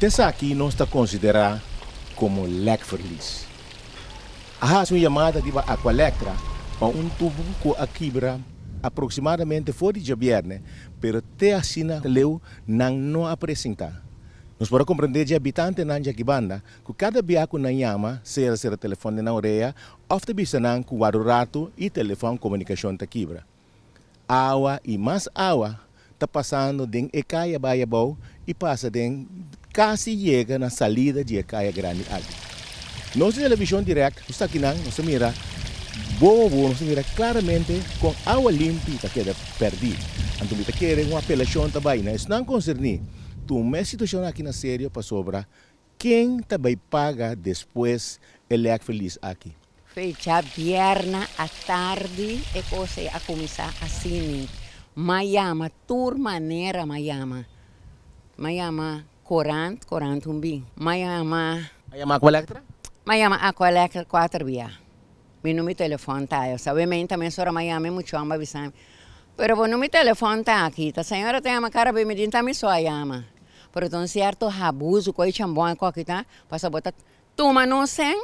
Tessa aqui não está considerada como leque feliz. Há uma é chamada de aqualecra, um tubo com a quebra aproximadamente fora de viernes, né? mas até assim leu não não apresenta. Nós podemos compreender de habitante na Jaquibanda que cada biaco na Yama, seja ser telefone na orelha, ofte bisanan com o rato e telefone comunicação da quebra. Água e mais água está passando de Ecaia Baiabau e passa de casi llega la salida de Caia Grande se televisión televisión no está aquí no se mira, bobo no se mira claramente con agua limpia que queda perdida. Entonces te quiere una apelación também, né? no não Tu uma situación aquí na serio para pues, sobra, ¿Quién a paga después el acto feliz aquí? Fecha viernes a tarde, é eh, se a así assim. Miami, tur manera, Miami. Miami corante um bin. Mayama. Mayama com Electra? Mayama a com Electra quatro via. Mi número telefone tá, eu sabia bem também sora Miami muito amba bisam. Pero vou número de telefone tá aqui, tá senhora tem uma cara bem medinta me só ama. Por então certo abuso coi chambon co aqui tá, passa botar mas, não sem.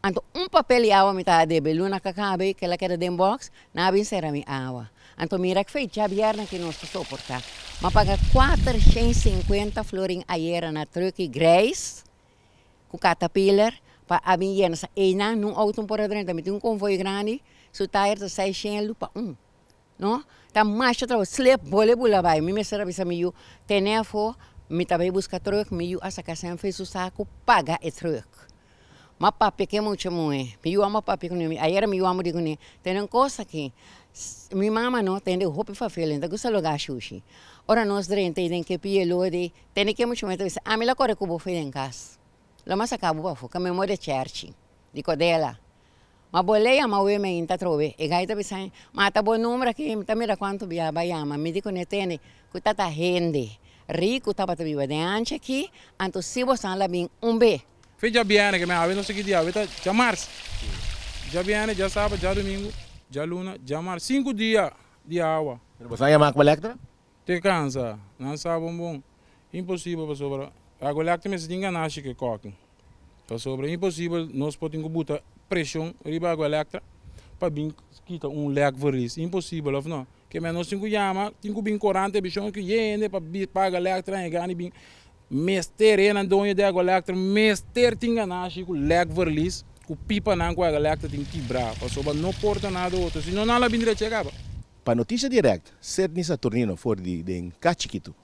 Anto um papel e água metade tá de beluna que cabe que ela quer den box, na bem será mi água. Anto mira que feita biarna que não suporta. Mas paga 450 florin era na truque grace com caterpillar para a minha essa e na num auto por dentro, me tem um convoio grande, so tire de 600 lupa um. não Tá mais trabalho, slip bole bula vai, me será bisa mi eu tenefo, me também buscar truque, me eu a sacação fez o saco paga e truque que mapapi muchemue, miwa mapapi kuni, ayer miwa muri kuni, tenen cosa que mi mamá no tiene hopi fafel, então gusta lugar sushi. Ora nós drente tem que pielo de, tem que muito muito, a mim la corre cubo fe em casa. La massa cabo bafo, que memória church, dico dela. Ma boleia ma ue me inta trove, e gaita bisan, ma ta bo numra que me mira quanto bia baiama, me dico ne tene, que tata gente, rico tapa te viva de anche aqui, anto se você lá bem um beijo me जब não के मैं आवे तो já março. Já तो já sábado já domingo já luna, já março cinco dias de água. Você ia marcar electra? Tá? Te cansa, não sabe bom Impossível para sobra. A golecta me se dinga nasce que é coque. Para sobra impossível nós podemos botar pressão riba a golecta tá- para bem quitar um leque verris. Impossível, of não. Que é menos cinco tem que bem corante bichão que yende para a electra tá e gane bem. Mestre é na donha de Agolactor, Mester tinha nasce com leg verlis, o pipa na água Agolactor tem que bra, passou para não porta nada outro, senão não lá vinha chegava. Para notícia direta, Serni Saturnino for de, de Cachiquito.